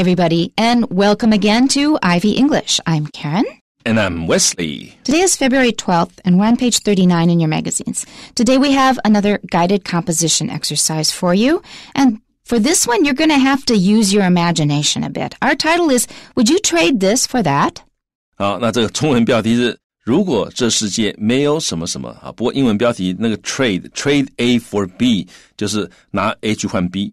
everybody, and welcome again to Ivy English. I'm Karen. And I'm Wesley. Today is February 12th, and we're on page 39 in your magazines. Today we have another guided composition exercise for you. And for this one, you're going to have to use your imagination a bit. Our title is Would You Trade This for That? 好，那这个中文标题是如果这世界没有什么什么啊，不过英文标题那个 trade trade A for B 就是拿 A 去换 B。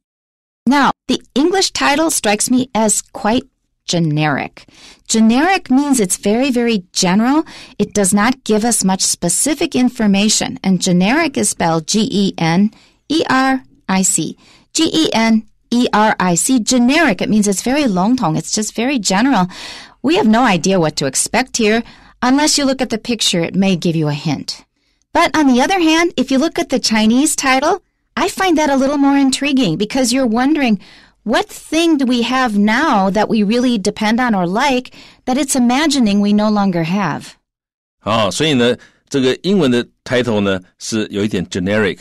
now, the English title strikes me as quite generic. Generic means it's very, very general. It does not give us much specific information. And generic is spelled G E N E R I C. G E N E R I C. Generic. It means it's very long tongue. It's just very general. We have no idea what to expect here. Unless you look at the picture, it may give you a hint. But on the other hand, if you look at the Chinese title, I find that a little more intriguing because you're wondering what thing do we have now that we really depend on or like that it's imagining we no longer have. title 呢是有一点 generic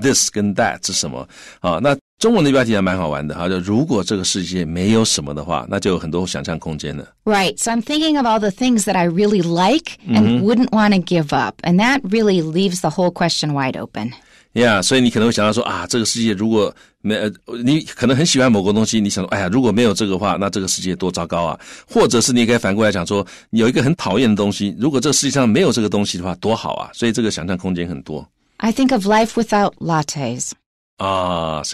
this 跟 that 是什么啊。那中文的标题还蛮好玩的哈，就如果这个世界没有什么的话，那就有很多想象空间了。Right, so I'm thinking of all the things that I really like and wouldn't want to give up, and that really leaves the whole question wide open. Yeah，所以你可能会想到说啊，这个世界如果没呃，你可能很喜欢某个东西，你想哎呀，如果没有这个话，那这个世界多糟糕啊！或者是你也可以反过来讲说，有一个很讨厌的东西，如果这世界上没有这个东西的话，多好啊！所以这个想象空间很多。I think of life without lattes. Except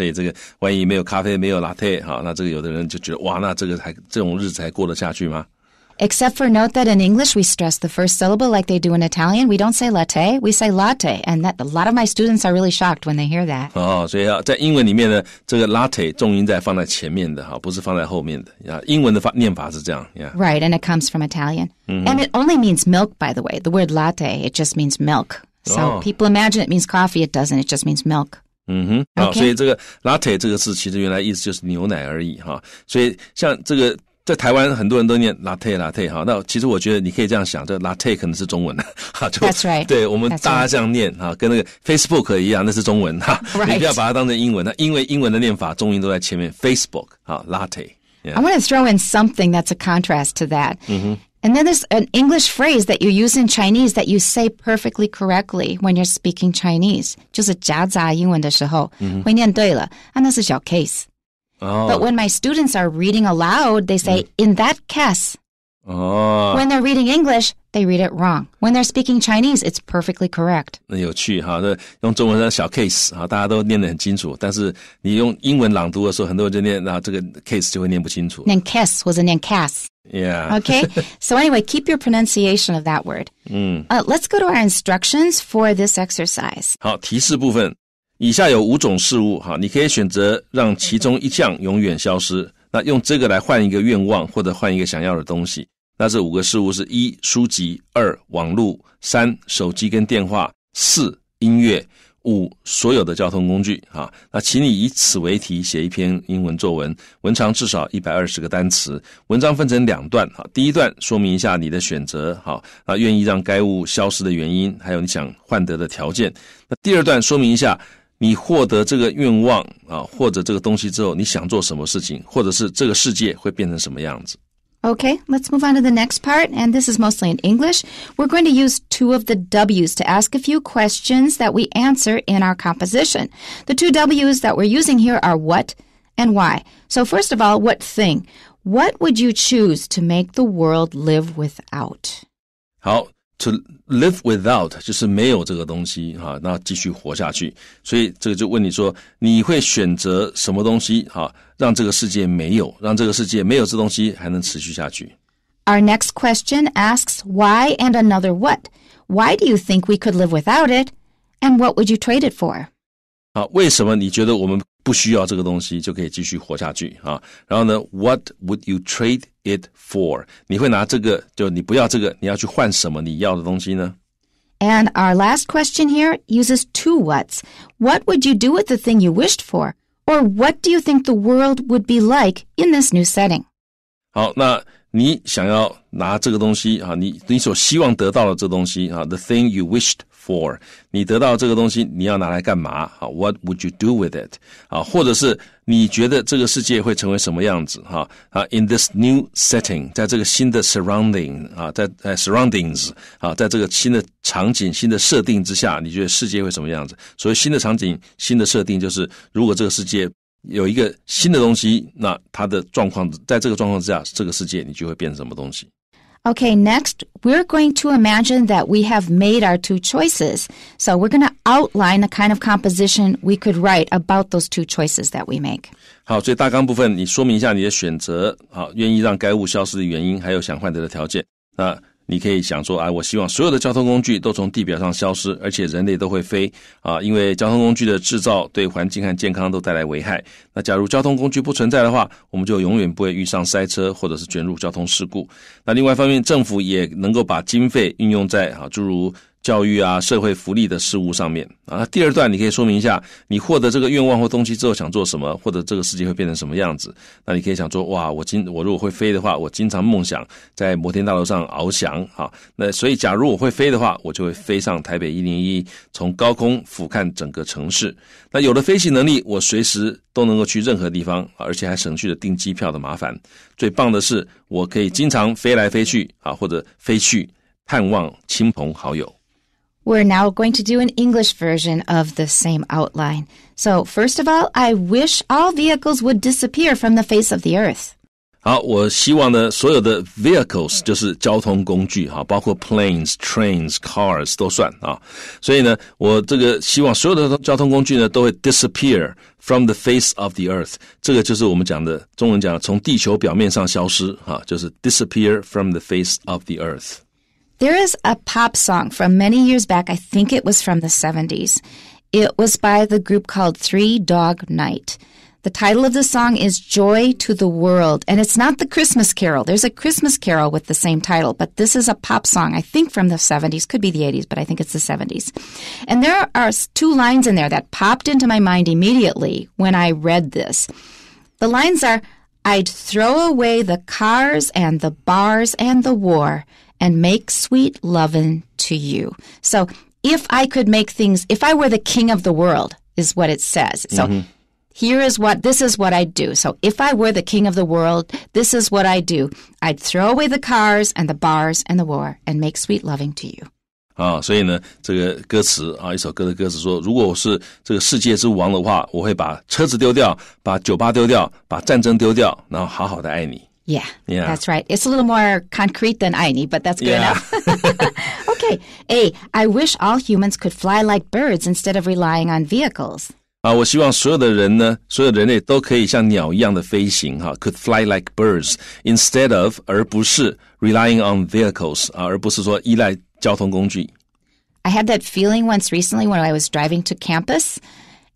for note that in English we stress the first syllable like they do in Italian. We don't say latte, we say latte, and that a lot of my students are really shocked when they hear that. 哦，所以啊，在英文里面呢，这个 latte 重音在放在前面的哈，不是放在后面的啊。英文的发念法是这样，yeah. Right, and it comes from Italian, -hmm. and it only means milk. By the way, the word latte it just means milk. So oh. people imagine it means coffee. It doesn't. It just means milk. 嗯哼，好，所以这个 latte 这个字其实原来意思就是牛奶而已哈，所以像这个在台湾很多人都念 latte latte 哈，那其实我觉得你可以这样想，这 latte 可能是中文的 哈，就对，我们大家这样念哈，跟那个 Facebook 一样，那是中文哈，你不要把它当成英文。那因为英文的念法，中文都在前面，Facebook 哈 latte。I want to throw in something that's a contrast to that。嗯哼。And then there's an English phrase that you use in Chinese that you say perfectly correctly when you're speaking Chinese. And mm-hmm. 会念对了,啊,那是小 case. Oh. But when my students are reading aloud, they say, mm. in that case, when they they're reading English, they read it wrong. When they're speaking Chinese, it's perfectly correct. 那有趣哈，那用中文的小 case 啊，大家都念得很清楚，但是你用英文朗读的时候，很多人就念，然后这个 case 就会念不清楚。念 kiss 或者念 cas. Okay. so anyway, keep your pronunciation of that word. 嗯 let's go to our instructions for this exercise. 好，提示部分，以下有五种事物哈，你可以选择让其中一项永远消失。那用这个来换一个愿望，或者换一个想要的东西。那这五个事物是一书籍，二网络，三手机跟电话，四音乐，五所有的交通工具。哈，那请你以此为题写一篇英文作文，文长至少一百二十个单词。文章分成两段，哈，第一段说明一下你的选择，哈，那愿意让该物消失的原因，还有你想换得的条件。那第二段说明一下。你获得这个愿望啊，或者这个东西之后，你想做什么事情，或者是这个世界会变成什么样子。Okay, let's move on to the next part, and this is mostly in English. We're going to use two of the W's to ask a few questions that we answer in our composition. The two W's that we're using here are what and why. So, first of all, what thing? What would you choose to make the world live without? 好，to live without 就是没有这个东西哈、啊，那继续活下去。所以这个就问你说，你会选择什么东西哈、啊，让这个世界没有，让这个世界没有这东西还能持续下去？Our next question asks why and another what. Why do you think we could live without it, and what would you trade it for? 啊，为什么你觉得我们不需要这个东西就可以继续活下去啊。然后呢，What would you trade it for？你会拿这个，就你不要这个，你要去换什么你要的东西呢？And our last question here uses two what's. What would you do with the thing you wished for? Or what do you think the world would be like in this new setting? 好，那你想要拿这个东西啊？你你所希望得到的这东西啊，the thing you wished for，你得到这个东西你要拿来干嘛啊？What would you do with it？啊，或者是你觉得这个世界会成为什么样子哈？啊，in this new setting，在这个新的 surrounding 啊，在在 surroundings 啊，在这个新的场景新的设定之下，你觉得世界会什么样子？所以新的场景新的设定就是，如果这个世界。有一个新的东西，那它的状况，在这个状况之下，这个世界你就会变成什么东西。Okay, next, we're going to imagine that we have made our two choices. So we're going to outline the kind of composition we could write about those two choices that we make. 好，所以大纲部分，你说明一下你的选择，好，愿意让该物消失的原因，还有想换得的条件，那。你可以想说啊，我希望所有的交通工具都从地表上消失，而且人类都会飞啊，因为交通工具的制造对环境和健康都带来危害。那假如交通工具不存在的话，我们就永远不会遇上塞车或者是卷入交通事故。那另外一方面，政府也能够把经费运用在啊，诸如。教育啊，社会福利的事物上面啊。第二段你可以说明一下，你获得这个愿望或东西之后想做什么，或者这个世界会变成什么样子。那你可以想说，哇，我经我如果会飞的话，我经常梦想在摩天大楼上翱翔啊。那所以，假如我会飞的话，我就会飞上台北一零一，从高空俯瞰整个城市。那有了飞行能力，我随时都能够去任何地方，而且还省去了订机票的麻烦。最棒的是，我可以经常飞来飞去啊，或者飞去探望亲朋好友。We're now going to do an English version of the same outline. So, first of all, I wish all vehicles would disappear from the face of the earth. 好，我希望呢，所有的 vehicles 就是交通工具，哈，包括 planes、trains、cars 都算啊。所以呢，我这个希望所有的交通工具呢都会 disappear from the face of the earth。这个就是我们讲的中文讲的从地球表面上消失，哈，就是 disappear from the face of the earth。there is a pop song from many years back. I think it was from the 70s. It was by the group called Three Dog Night. The title of the song is Joy to the World, and it's not the Christmas Carol. There's a Christmas Carol with the same title, but this is a pop song, I think from the 70s, could be the 80s, but I think it's the 70s. And there are two lines in there that popped into my mind immediately when I read this. The lines are I'd throw away the cars and the bars and the war and make sweet lovin' to you. So if I could make things, if I were the king of the world, is what it says. So mm-hmm. here is what, this is what I'd do. So if I were the king of the world, this is what I'd do. I'd throw away the cars and the bars and the war and make sweet loving to you. 啊，所以呢，这个歌词啊，一首歌的歌词说，如果我是这个世界之王的话，我会把车子丢掉，把酒吧丢掉，把战争丢掉，然后好好的爱你。yeah, yeah, that's right. It's a little more concrete than I but that's good yeah. enough. okay, A. I wish all humans could fly like birds instead of relying on vehicles. 啊，我希望所有的人呢，所有人类都可以像鸟一样的飞行，哈，could fly like birds instead of，而不是 relying on vehicles 啊，而不是说依赖交通工具。I had that feeling once recently when I was driving to campus,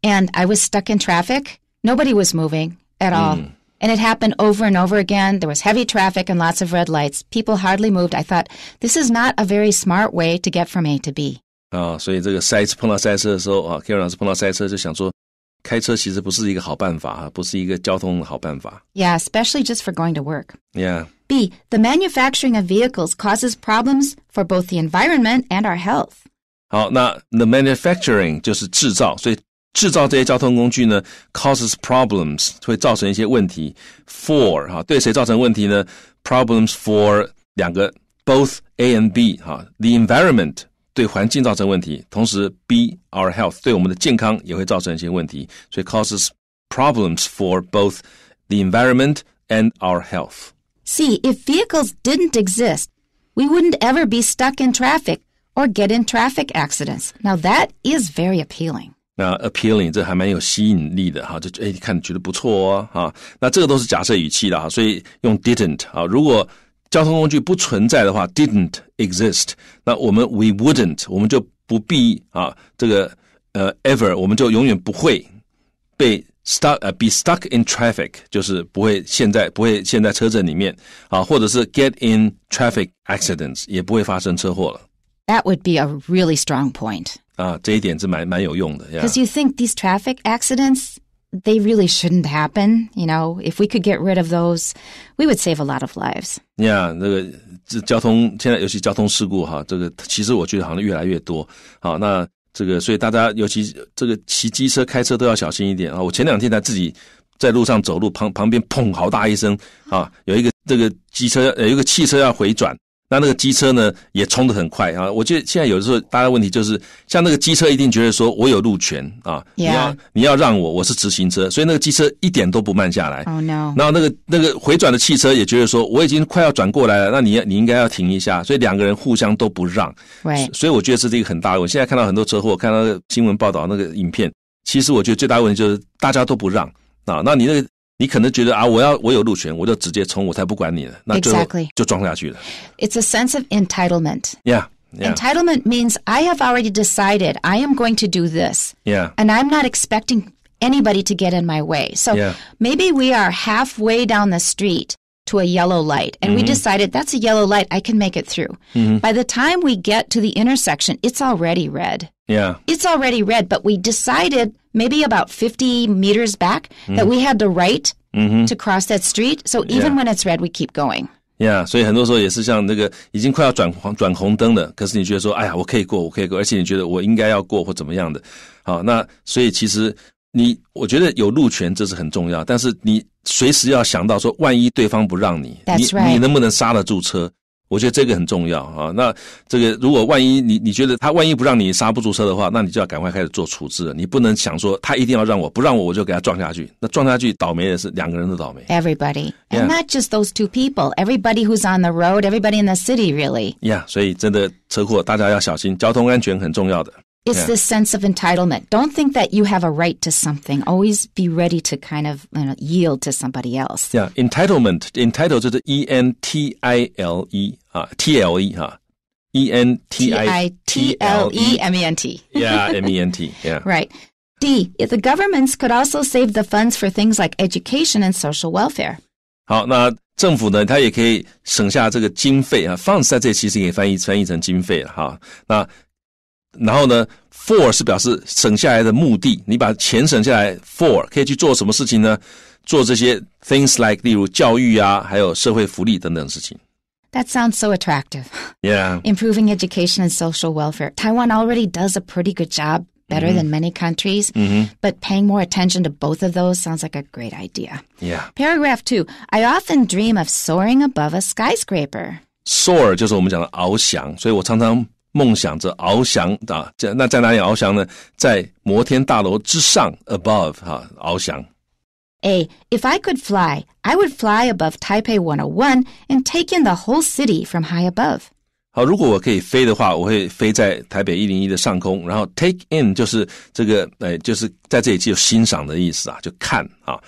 and I was stuck in traffic. Nobody was moving at all. Mm. And it happened over and over again. There was heavy traffic and lots of red lights. People hardly moved. I thought, this is not a very smart way to get from A to B. 啊，所以这个塞车碰到塞车的时候啊，Karen 老师碰到塞车就想说，开车其实不是一个好办法啊，不是一个交通的好办法。Yeah, especially just for going to work. Yeah. B. The manufacturing of vehicles causes problems for both the environment and our health. 好，那 the manufacturing 就是制造，所以制造这些交通工具呢，causes problems 会造成一些问题。For problems for both A and B the environment 对环境造成问题，同时 B our health 对我们的健康也会造成一些问题，所以 causes problems for both the environment and our health. See, if vehicles didn't exist, we wouldn't ever be stuck in traffic or get in traffic accidents. Now that is very appealing. 那 appealing 这还蛮有吸引力的哈，就哎，看觉得不错哦哈。那这个都是假设语气的哈，所以用 didn't 啊。如果交通工具不存在的话，didn't exist，那我们 we wouldn't，我们就不必啊，这个呃 ever，我们就永远不会被 stuck，呃 be stuck in traffic，就是不会现在不会现在车震里面啊，或者是 get in traffic accidents，也不会发生车祸了。That would be a really strong point. 啊，这一点是蛮蛮有用的。Because you think these traffic accidents they really shouldn't happen. You know, if we could get rid of those, we would save a lot of lives. Yeah，那个这交通现在尤其交通事故哈，这个其实我觉得好像越来越多。好，那这个所以大家尤其这个骑机车、开车都要小心一点啊。我前两天才自己在路上走路，旁旁边砰好大一声啊，有一个这个机车有一个汽车要回转那那个机车呢，也冲得很快啊！我觉得现在有的时候，大家问题就是，像那个机车一定觉得说，我有路权啊，你要你要让我，我是直行车，所以那个机车一点都不慢下来。哦 no！然后那个那个回转的汽车也觉得说，我已经快要转过来了，那你要你应该要停一下，所以两个人互相都不让。对。所以我觉得这是一个很大的问题。现在看到很多车祸，看到新闻报道那个影片，其实我觉得最大的问题就是大家都不让啊。那你那个你可能觉得啊，我要我有路权，我就直接冲，我才不管你了。那最后就撞下去了。It's a sense of entitlement. Yeah. Yeah. Entitlement means I have already decided I am going to do this. Yeah. And I'm not expecting anybody to get in my way. So yeah. maybe we are halfway down the street to a yellow light and mm-hmm. we decided that's a yellow light I can make it through. Mm-hmm. By the time we get to the intersection, it's already red. Yeah. It's already red, but we decided maybe about 50 meters back mm. that mm-hmm. we had the right mm-hmm. to cross that street. So even yeah. when it's red, we keep going. Yeah，所以很多时候也是像那个已经快要转黄转红灯了，可是你觉得说，哎呀，我可以过，我可以过，而且你觉得我应该要过或怎么样的，好，那所以其实你我觉得有路权这是很重要，但是你随时要想到说，万一对方不让你，你你能不能刹得住车？我觉得这个很重要啊。那这个如果万一你你觉得他万一不让你刹不住车的话，那你就要赶快开始做处置了。你不能想说他一定要让我不让我我就给他撞下去。那撞下去倒霉的是两个人都倒霉。Everybody and not just those two people. Everybody who's on the road, everybody in the city, really. 呀，所以真的车祸大家要小心，交通安全很重要的。It's yeah. this sense of entitlement. Don't think that you have a right to something. Always be ready to kind of you know, yield to somebody else. Yeah, entitlement. Entitled 就是 E N T I L E 啊，T L E 哈，E N T M E N T. Yeah, M E N T. Yeah. Right. D. The governments could also save the funds for things like education and social welfare. 好，那政府呢，它也可以省下这个经费啊，funds 然后呢，for 是表示省下来的目的，你把钱省下来，for 可以去做什么事情呢？做这些 things like 例如教育啊，还有社会福利等等事情。That sounds so attractive. Yeah. Improving education and social welfare. Taiwan already does a pretty good job, better mm -hmm. than mm-hmm. many countries, mm -hmm. but paying more attention to both of those sounds like a great idea. Yeah. Paragraph two I often dream of soaring above a skyscraper. Soar 就是我们讲的翱翔，所以我常常梦想着翱翔啊！在那在哪里翱翔呢？在摩天大楼之上，above 哈翱翔。诶，if I could fly, I would fly above Taipei 101 and take in the whole city from high above。好，如果我可以飞的话，我会飞在台北一零一的上空，然后 take in 就是这个诶，就是在这里就有欣赏的意思啊，就看啊，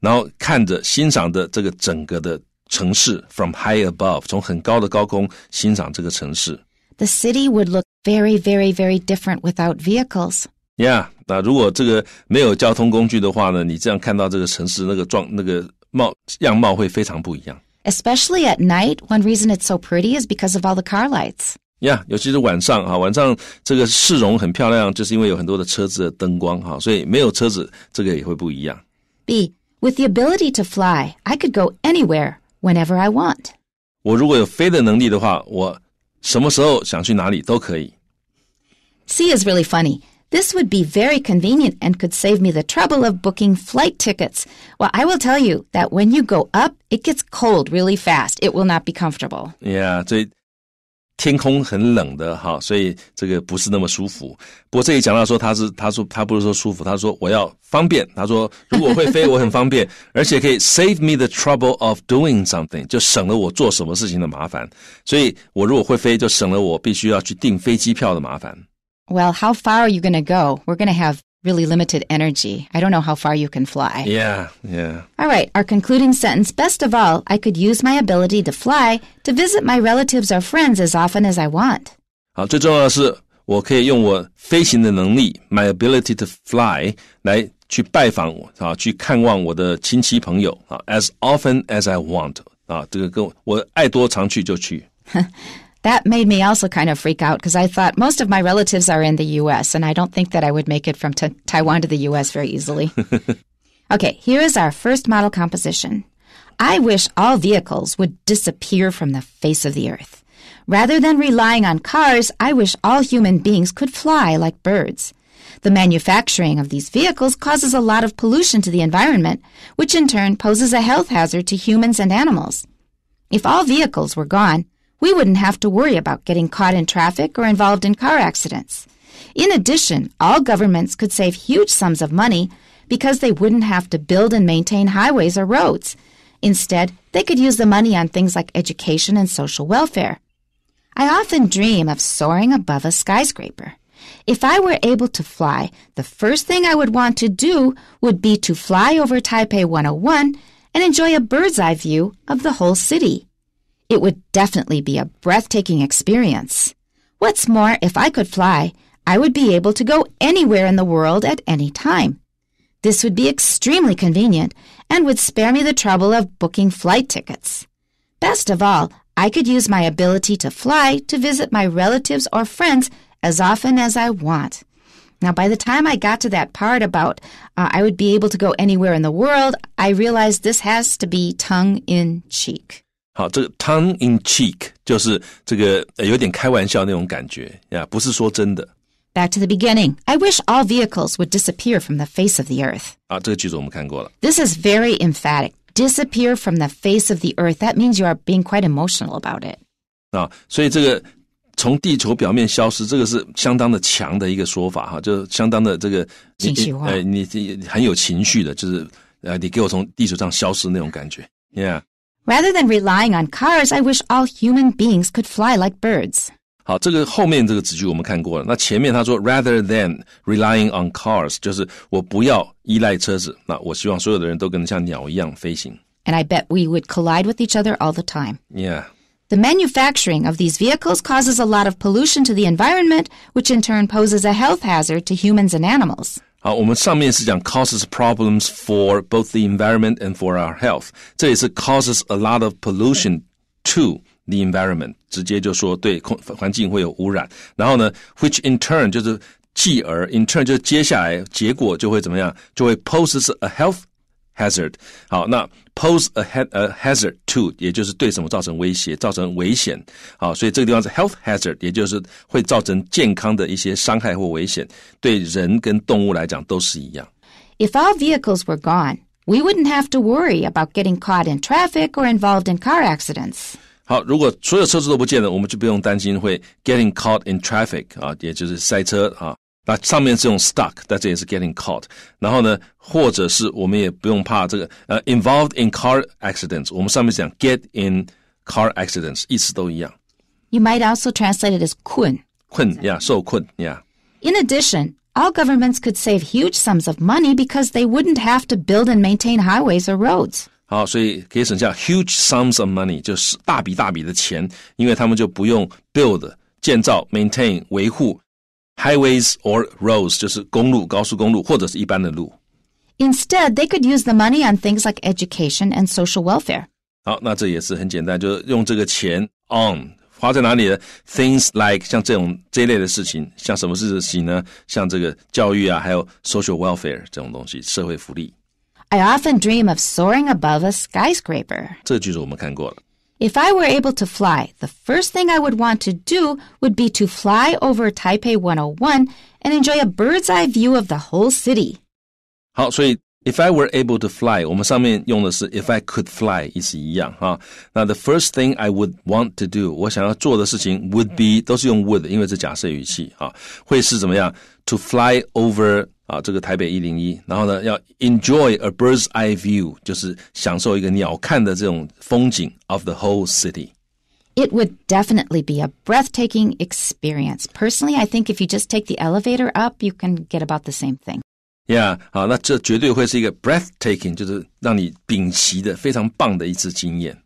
然后看着欣赏的这个整个的城市 from high above，从很高的高空欣赏这个城市。the city would look very, very, very different without vehicles. Especially at night, one reason it's so pretty is because of all the car lights. Yeah，尤其是晚上啊，晚上这个市容很漂亮，就是因为有很多的车子的灯光哈，所以没有车子这个也会不一样。B with the ability to fly, I could go anywhere whenever I want. 我如果有飞的能力的话，我什么时候想去哪里都可以。C is really funny. This would be very convenient and could save me the trouble of booking flight tickets. Well, I will tell you that when you go up, it gets cold really fast. It will not be comfortable. Yeah, so. 天空很冷的哈，所以这个不是那么舒服。不过这里讲到说，他是他说他不是说舒服，他说我要方便。他说如果会飞，我很方便，而且可以 save me the trouble of doing something，就省了我做什么事情的麻烦。所以我如果会飞，就省了我必须要去订飞机票的麻烦。Well, how far are you going to go? We're going to have really limited energy. I don't know how far you can fly. Yeah, yeah. All right, our concluding sentence Best of all, I could use my ability to fly to visit my relatives or friends as often as I want. 好，最重要的是，我可以用我飞行的能力，my ability to fly，来去拜访我啊，去看望我的亲戚朋友啊，as often as I want that made me also kind of freak out because I thought most of my relatives are in the U.S., and I don't think that I would make it from t- Taiwan to the U.S. very easily. okay, here is our first model composition. I wish all vehicles would disappear from the face of the earth. Rather than relying on cars, I wish all human beings could fly like birds. The manufacturing of these vehicles causes a lot of pollution to the environment, which in turn poses a health hazard to humans and animals. If all vehicles were gone, we wouldn't have to worry about getting caught in traffic or involved in car accidents. In addition, all governments could save huge sums of money because they wouldn't have to build and maintain highways or roads. Instead, they could use the money on things like education and social welfare. I often dream of soaring above a skyscraper. If I were able to fly, the first thing I would want to do would be to fly over Taipei 101 and enjoy a bird's eye view of the whole city. It would definitely be a breathtaking experience. What's more, if I could fly, I would be able to go anywhere in the world at any time. This would be extremely convenient and would spare me the trouble of booking flight tickets. Best of all, I could use my ability to fly to visit my relatives or friends as often as I want. Now, by the time I got to that part about uh, I would be able to go anywhere in the world, I realized this has to be tongue in cheek. 好，这个 tongue in cheek 就是这个有点开玩笑那种感觉呀，不是说真的。Back to the beginning. I wish all vehicles would disappear from the face of the earth. 啊，这个句子我们看过了。This is very emphatic. Disappear from the face of the earth. That means you are being quite emotional about it. 啊，所以这个从地球表面消失，这个是相当的强的一个说法哈，就是相当的这个情绪化，呃，你很有情绪的，就是呃，你给我从地球上消失那种感觉，Yeah。Rather than relying on cars, I wish all human beings could fly like birds. 好，这个后面这个子句我们看过了。那前面他说，rather than relying on cars，就是我不要依赖车子。那我希望所有的人都跟像鸟一样飞行。And I bet we would collide with each other all the time. Yeah. The manufacturing of these vehicles causes a lot of pollution to the environment, which in turn poses a health hazard to humans and animals. 好，我们上面是讲 causes problems for both the environment and for our health，这也是 causes a lot of pollution to the environment，直接就说对空环境会有污染。然后呢，which in turn 就是继而 in turn 就是接下来结果就会怎么样，就会 poses a health hazard。好，那 pose a ha a hazard to，也就是对什么造成威胁、造成危险。好，所以这个地方是 health hazard，也就是会造成健康的一些伤害或危险，对人跟动物来讲都是一样。If our vehicles were gone, we wouldn't have to worry about getting caught in traffic or involved in car accidents. 好，如果所有车子都不见了，我们就不用担心会 getting caught in traffic 啊，也就是塞车啊。那上面是用 stuck，但这也是 getting caught。然后呢，或者是我们也不用怕这个呃、uh, involved in car accidents。我们上面讲 get in car accidents，意思都一样。You might also translate it as 困。困，yeah，受困，yeah。In addition, all governments could save huge sums of money because they wouldn't have to build and maintain highways or roads. 好，所以可以省下 huge sums of money，就是大笔大笔的钱，因为他们就不用 build 建造、maintain 维护 highways or roads，就是公路、高速公路或者是一般的路。Instead, they could use the money on things like education and social welfare. 好，那这也是很简单，就是用这个钱 on 花在哪里呢？Things like 像这种这一类的事情，像什么事情呢？像这个教育啊，还有 social welfare 这种东西，社会福利。I often dream of soaring above a skyscraper. 这句子我们看过了。if I were able to fly, the first thing I would want to do would be to fly over Taipei 101 and enjoy a bird's eye view of the whole city. 好，所以 if I were able to fly，我们上面用的是 if I could fly the first thing I would want to do，我想要做的事情 would be 都是用 would，因为是假设语气啊，会是怎么样？To fly over 啊，这个台北一零一，然后呢，要 enjoy a bird's eye view，就是享受一个鸟看的这种风景 of the whole city。It would definitely be a breathtaking experience. Personally, I think if you just take the elevator up, you can get about the same thing. Yeah，好，那这绝对会是一个 breathtaking，就是让你屏息的非常棒的一次经验。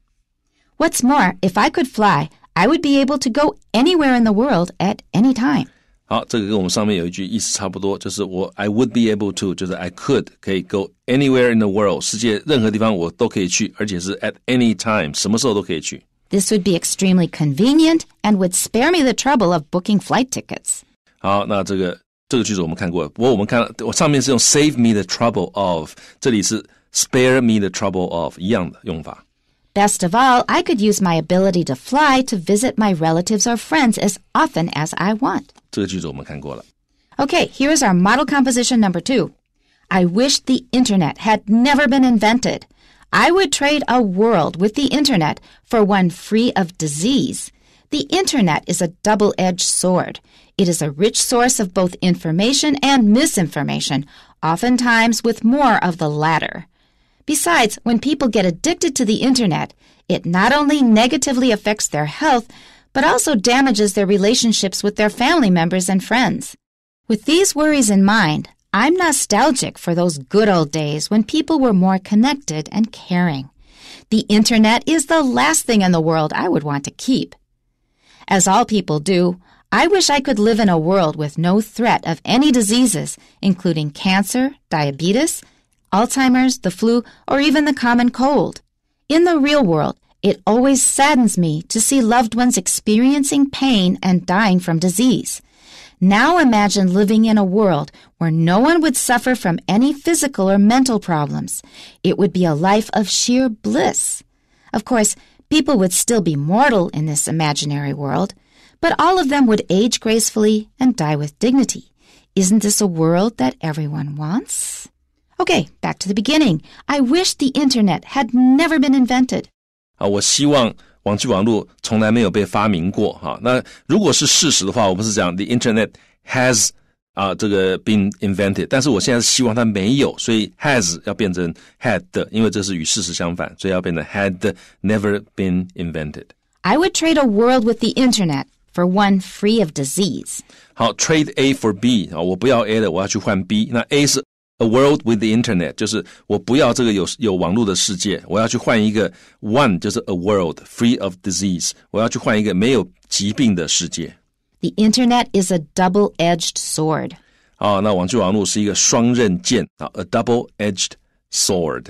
What's more, if I could fly, I would be able to go anywhere in the world at any time. 好，这个跟我们上面有一句意思差不多，就是我 I would be able to，就是 I could 可以 go anywhere in the world，世界任何地方我都可以去，而且是 at any time，什么时候都可以去。This would be extremely convenient and would spare me the trouble of booking flight tickets。好，那这个这个句子我们看过，不过我们看我上面是用 save me the trouble of，这里是 spare me the trouble of 一样的用法。Best of all, I could use my ability to fly to visit my relatives or friends as often as I want. Okay, here is our model composition number two. I wish the internet had never been invented. I would trade a world with the internet for one free of disease. The internet is a double edged sword. It is a rich source of both information and misinformation, oftentimes with more of the latter. Besides, when people get addicted to the internet, it not only negatively affects their health, but also damages their relationships with their family members and friends. With these worries in mind, I'm nostalgic for those good old days when people were more connected and caring. The internet is the last thing in the world I would want to keep. As all people do, I wish I could live in a world with no threat of any diseases, including cancer, diabetes, Alzheimer's, the flu, or even the common cold. In the real world, it always saddens me to see loved ones experiencing pain and dying from disease. Now imagine living in a world where no one would suffer from any physical or mental problems. It would be a life of sheer bliss. Of course, people would still be mortal in this imaginary world, but all of them would age gracefully and die with dignity. Isn't this a world that everyone wants? Okay, back to the beginning. I wish the internet had never been invented. 啊，我希望网际网络从来没有被发明过哈。那如果是事实的话，我们是讲 the internet has 啊这个 been invented，但是我现在希望它没有，所以 has 要变成 had，因为这是与事实相反，所以要变成 had never been invented。I would trade a world with the internet for one free of disease。好，trade A for B 啊，我不要 A B。那 A 是 a world with the internet，就是我不要这个有有网络的世界，我要去换一个 one，就是 a world free of disease，我要去换一个没有疾病的世界。The internet is a double-edged sword。啊，那网际网络是一个双刃剑啊，a double-edged sword。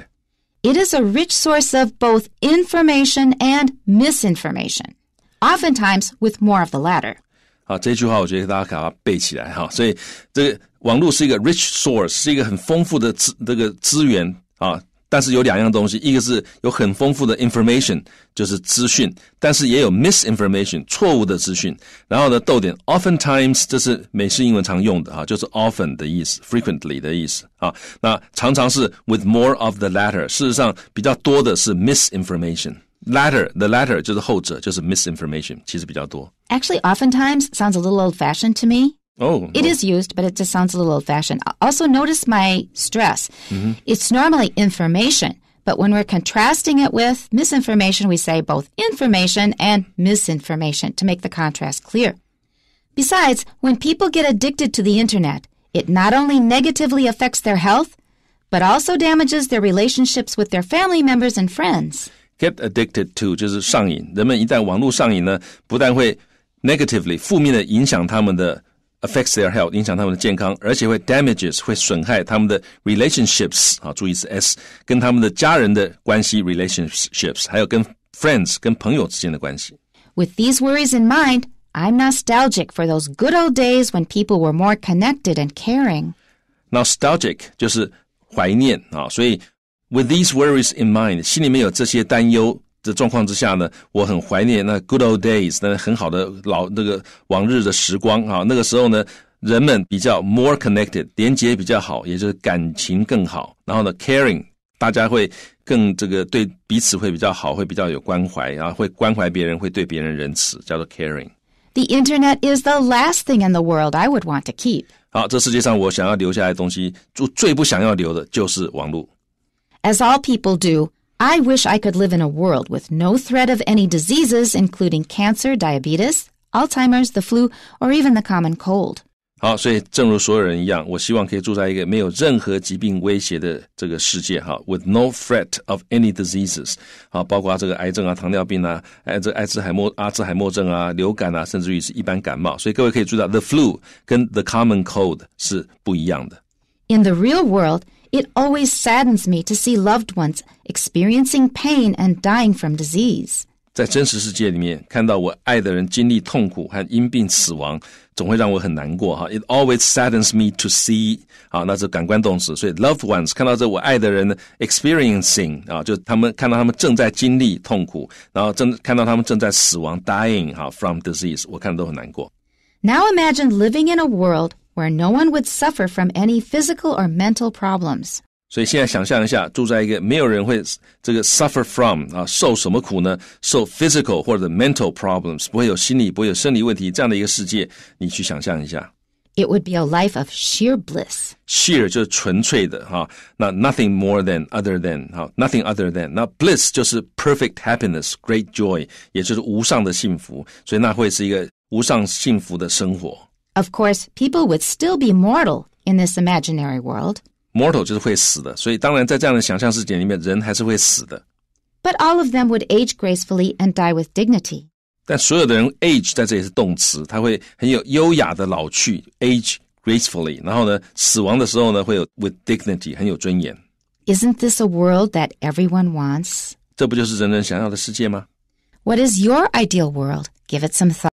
It is a rich source of both information and misinformation, oftentimes with more of the latter. 好，这句话我觉得大家把它背起来哈。所以这个网络是一个 rich source，是一个很丰富的资这个资源啊。但是有两样东西，一个是有很丰富的 information，就是资讯，但是也有 misinformation，错误的资讯。然后呢，逗点，oftentimes 这是美式英文常用的啊，就是 often 的意思，frequently 的意思啊。那常常是 with more of the latter，事实上比较多的是 misinformation。latter the latter 就是后者，就是 misinformation，其实比较多。Actually, oftentimes sounds a little old-fashioned to me. Oh. It is used, but it just sounds a little old fashioned. Also, notice my stress. Mm-hmm. It's normally information, but when we're contrasting it with misinformation, we say both information and misinformation to make the contrast clear. Besides, when people get addicted to the internet, it not only negatively affects their health, but also damages their relationships with their family members and friends. Get addicted to 就是上瘾，人们一旦网络上瘾呢，不但会 negatively 负面的影响他们的 affects their health，影响他们的健康，而且会 damages 会损害他们的 relationships 啊，注意是 s 跟他们的家人的关系 relationships，还有跟 friends 跟朋友之间的关系。With these worries in mind, I'm nostalgic for those good old days when people were more connected and caring. Nostalgic 就是怀念啊，所以 with these worries in mind，心里面有这些担忧。的状况之下呢，我很怀念那 good old days，那很好的老那个往日的时光啊。那个时候呢，人们比较 more connected，连接比较好，也就是感情更好。然后呢，caring，大家会更这个对彼此会比较好，会比较有关怀，然后会关怀别人，会对别人仁慈，叫做 caring。The internet is the last thing in the world I would want to keep. 好，这世界上我想要留下来的东西，最最不想要留的就是网络。As all people do, I wish I could live in a world with no threat of any diseases, including cancer, diabetes, Alzheimer's, the flu, or even the common cold. 好，所以正如所有人一样，我希望可以住在一个没有任何疾病威胁的这个世界哈，with no threat of any diseases，好，包括这个癌症啊、糖尿病啊、癌这艾滋海默、阿兹海默症啊、流感啊，甚至于是一般感冒。所以各位可以注意到，the flu 跟 the common cold 是不一样的。In the real world. It always saddens me to see loved ones experiencing pain and dying from disease. 在真实世界里面看到我爱的人经历痛苦和因病死亡，总会让我很难过哈。It always saddens me to see 啊，那是感官动词，所以 loved ones 看到这我爱的人 experiencing 啊，就他们看到他们正在经历痛苦，然后正看到他们正在死亡 dying 哈 from disease，我看都很难过。Now imagine living in a world where no one would suffer from any physical or mental problems. 所以现在想象一下，住在一个没有人会这个 suffer from 啊，受什么苦呢？受 physical 或者 mental problems，不会有心理，不会有生理问题这样的一个世界，你去想象一下。It would be a life of sheer bliss. Sheer 就是纯粹的哈，那 nothing more than other than 哈，nothing other than 那 bliss 就是 perfect happiness, great joy，也就是无上的幸福，所以那会是一个无上幸福的生活。of course, people would still be mortal in this imaginary world. Mortal 就是会死的，所以当然在这样的想象世界里面，人还是会死的。But all of them would age gracefully and die with dignity. 但所有的人 age 在这里是动词，它会很有优雅的老去 age gracefully，然后呢，死亡的时候呢会有 with dignity，很有尊严。Isn't this a world that everyone wants? 这不就是人人想要的世界吗？What is your ideal world? Give it some thought.